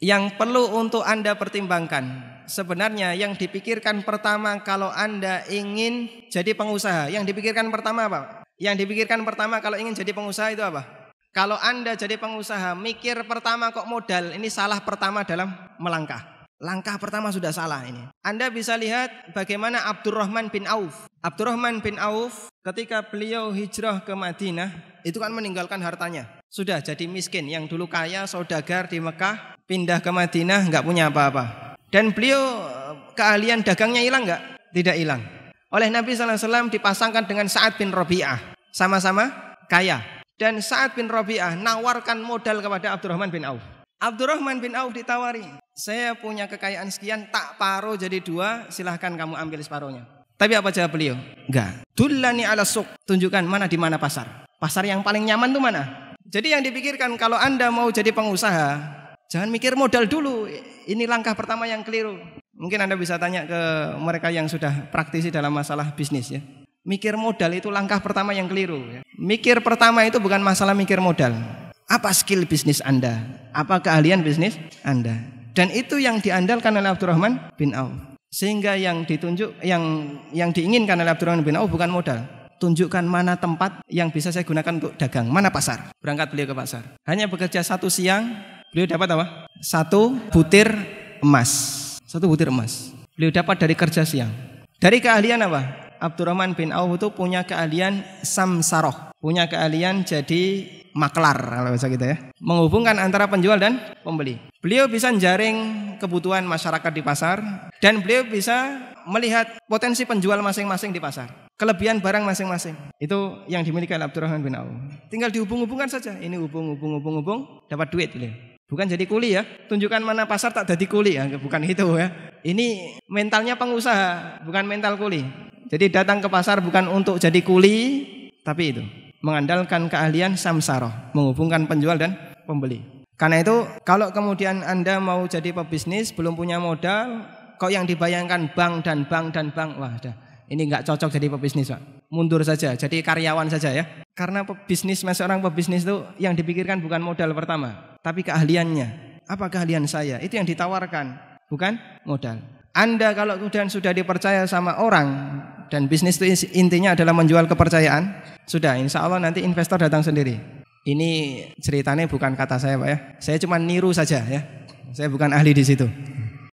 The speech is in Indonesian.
yang perlu untuk Anda pertimbangkan. Sebenarnya yang dipikirkan pertama kalau Anda ingin jadi pengusaha, yang dipikirkan pertama apa? Yang dipikirkan pertama kalau ingin jadi pengusaha itu apa? Kalau Anda jadi pengusaha, mikir pertama kok modal, ini salah pertama dalam melangkah. Langkah pertama sudah salah ini. Anda bisa lihat bagaimana Abdurrahman bin Auf. Abdurrahman bin Auf ketika beliau hijrah ke Madinah, itu kan meninggalkan hartanya. Sudah jadi miskin, yang dulu kaya, saudagar di Mekah, pindah ke Madinah nggak punya apa-apa. Dan beliau eh, keahlian dagangnya hilang nggak? Tidak hilang. Oleh Nabi Alaihi Wasallam dipasangkan dengan Sa'ad bin Robiah, Sama-sama kaya. Dan Sa'ad bin Robiah nawarkan modal kepada Abdurrahman bin Auf. Abdurrahman bin Auf ditawari, saya punya kekayaan sekian, tak paruh jadi dua, silahkan kamu ambil separuhnya. Tapi apa jawab beliau? Enggak. Dullani ala suk. Tunjukkan mana di mana pasar. Pasar yang paling nyaman tuh mana? Jadi yang dipikirkan kalau Anda mau jadi pengusaha, Jangan mikir modal dulu. Ini langkah pertama yang keliru. Mungkin Anda bisa tanya ke mereka yang sudah praktisi dalam masalah bisnis ya. Mikir modal itu langkah pertama yang keliru. Ya. Mikir pertama itu bukan masalah mikir modal. Apa skill bisnis Anda? Apa keahlian bisnis Anda? Dan itu yang diandalkan oleh Abdurrahman bin Auf. Sehingga yang ditunjuk, yang yang diinginkan oleh Abdurrahman bin Auf bukan modal. Tunjukkan mana tempat yang bisa saya gunakan untuk dagang, mana pasar. Berangkat beliau ke pasar. Hanya bekerja satu siang, Beliau dapat apa? Satu butir emas. Satu butir emas. Beliau dapat dari kerja siang. Dari keahlian apa? Abdurrahman bin Auf itu punya keahlian samsaroh. Punya keahlian jadi maklar kalau bisa kita gitu ya. Menghubungkan antara penjual dan pembeli. Beliau bisa jaring kebutuhan masyarakat di pasar dan beliau bisa melihat potensi penjual masing-masing di pasar kelebihan barang masing-masing. Itu yang dimiliki Abdurrahman bin Auf. Tinggal dihubung-hubungkan saja. Ini hubung-hubung-hubung-hubung dapat duit beliau. Bukan jadi kuli ya. Tunjukkan mana pasar tak jadi kuli ya. Bukan itu ya. Ini mentalnya pengusaha, bukan mental kuli. Jadi datang ke pasar bukan untuk jadi kuli, tapi itu mengandalkan keahlian samsaro, menghubungkan penjual dan pembeli. Karena itu kalau kemudian Anda mau jadi pebisnis belum punya modal, kok yang dibayangkan bank dan bank dan bank, wah dah, ini nggak cocok jadi pebisnis Pak. Mundur saja, jadi karyawan saja ya. Karena pebisnis, seorang orang pebisnis itu yang dipikirkan bukan modal pertama, tapi keahliannya. Apa keahlian saya? Itu yang ditawarkan, bukan modal. Anda kalau kemudian sudah dipercaya sama orang dan bisnis itu intinya adalah menjual kepercayaan, sudah insya Allah nanti investor datang sendiri. Ini ceritanya bukan kata saya Pak ya. Saya cuma niru saja ya. Saya bukan ahli di situ.